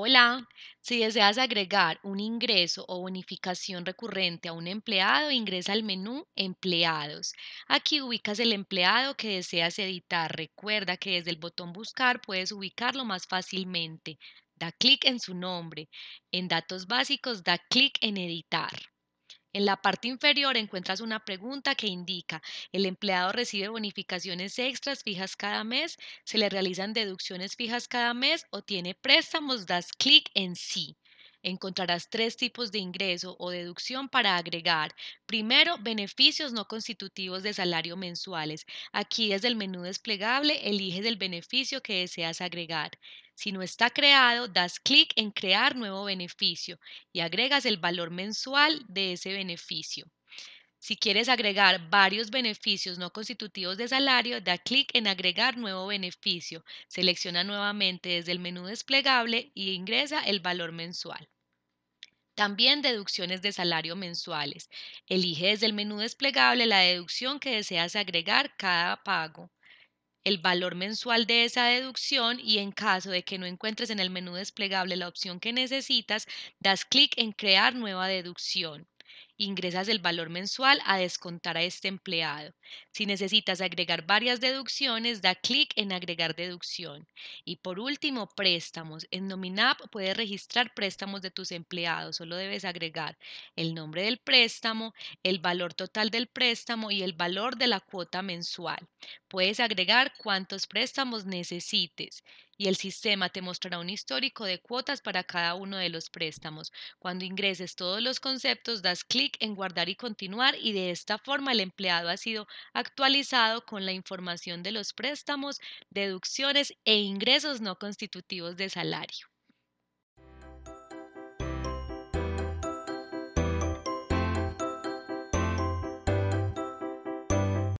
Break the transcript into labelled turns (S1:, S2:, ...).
S1: Hola, si deseas agregar un ingreso o bonificación recurrente a un empleado, ingresa al menú Empleados. Aquí ubicas el empleado que deseas editar. Recuerda que desde el botón Buscar puedes ubicarlo más fácilmente. Da clic en su nombre. En Datos básicos, da clic en Editar. En la parte inferior encuentras una pregunta que indica, el empleado recibe bonificaciones extras fijas cada mes, se le realizan deducciones fijas cada mes o tiene préstamos, das clic en sí. Encontrarás tres tipos de ingreso o deducción para agregar. Primero, beneficios no constitutivos de salario mensuales. Aquí desde el menú desplegable eliges el beneficio que deseas agregar. Si no está creado, das clic en crear nuevo beneficio y agregas el valor mensual de ese beneficio. Si quieres agregar varios beneficios no constitutivos de salario, da clic en agregar nuevo beneficio. Selecciona nuevamente desde el menú desplegable y ingresa el valor mensual. También deducciones de salario mensuales. Elige desde el menú desplegable la deducción que deseas agregar cada pago el valor mensual de esa deducción y en caso de que no encuentres en el menú desplegable la opción que necesitas, das clic en crear nueva deducción ingresas el valor mensual a descontar a este empleado. Si necesitas agregar varias deducciones, da clic en agregar deducción. Y por último, préstamos. En Nominap puedes registrar préstamos de tus empleados. Solo debes agregar el nombre del préstamo, el valor total del préstamo y el valor de la cuota mensual. Puedes agregar cuántos préstamos necesites y el sistema te mostrará un histórico de cuotas para cada uno de los préstamos. Cuando ingreses todos los conceptos, das clic en guardar y continuar y de esta forma el empleado ha sido actualizado con la información de los préstamos, deducciones e ingresos no constitutivos de salario.